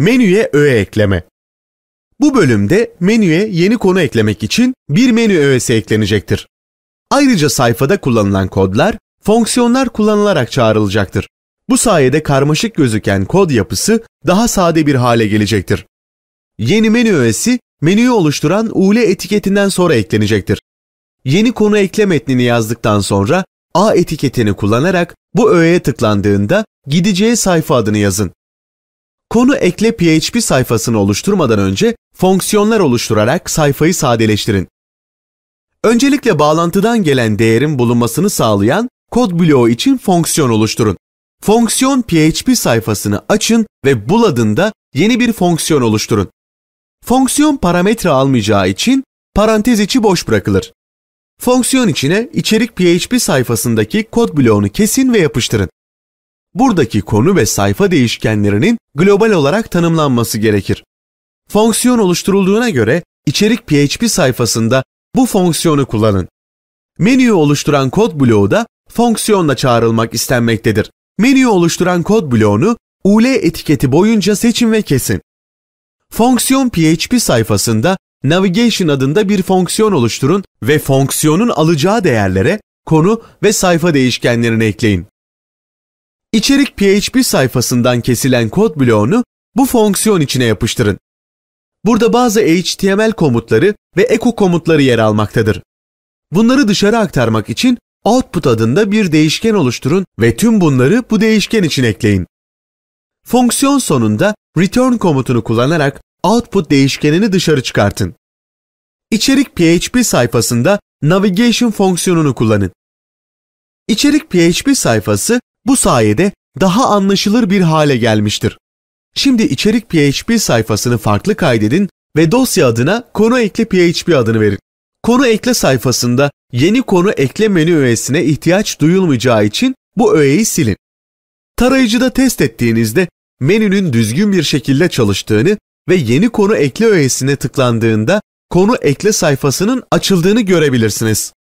Menüye öğe ekleme. Bu bölümde menüye yeni konu eklemek için bir menü öğesi eklenecektir. Ayrıca sayfada kullanılan kodlar, fonksiyonlar kullanılarak çağrılacaktır. Bu sayede karmaşık gözüken kod yapısı daha sade bir hale gelecektir. Yeni menü öğesi, menüyü oluşturan UL etiketinden sonra eklenecektir. Yeni konu ekle metnini yazdıktan sonra A etiketini kullanarak bu öğeye tıklandığında gideceği sayfa adını yazın. Konu ekle PHP sayfasını oluşturmadan önce fonksiyonlar oluşturarak sayfayı sadeleştirin. Öncelikle bağlantıdan gelen değerin bulunmasını sağlayan kod bloğu için fonksiyon oluşturun. Fonksiyon PHP sayfasını açın ve bul adında yeni bir fonksiyon oluşturun. Fonksiyon parametre almayacağı için parantez içi boş bırakılır. Fonksiyon içine içerik PHP sayfasındaki kod bloğunu kesin ve yapıştırın buradaki konu ve sayfa değişkenlerinin global olarak tanımlanması gerekir. Fonksiyon oluşturulduğuna göre içerik PHP sayfasında bu fonksiyonu kullanın. Menüyü oluşturan kod bloğu da fonksiyonla çağrılmak istenmektedir. Menüyü oluşturan kod bloğunu UL etiketi boyunca seçin ve kesin. Fonksiyon PHP sayfasında Navigation adında bir fonksiyon oluşturun ve fonksiyonun alacağı değerlere konu ve sayfa değişkenlerini ekleyin. İçerik PHP sayfasından kesilen kod bloğunu bu fonksiyon içine yapıştırın. Burada bazı HTML komutları ve echo komutları yer almaktadır. Bunları dışarı aktarmak için output adında bir değişken oluşturun ve tüm bunları bu değişken için ekleyin. Fonksiyon sonunda return komutunu kullanarak output değişkenini dışarı çıkartın. İçerik PHP sayfasında navigation fonksiyonunu kullanın. İçerik PHP sayfası bu sayede daha anlaşılır bir hale gelmiştir. Şimdi içerik PHP sayfasını farklı kaydedin ve dosya adına konu ekle PHP adını verin. Konu ekle sayfasında yeni konu ekle menü öğesine ihtiyaç duyulmayacağı için bu öğeyi silin. Tarayıcıda test ettiğinizde menünün düzgün bir şekilde çalıştığını ve yeni konu ekle öğesine tıklandığında konu ekle sayfasının açıldığını görebilirsiniz.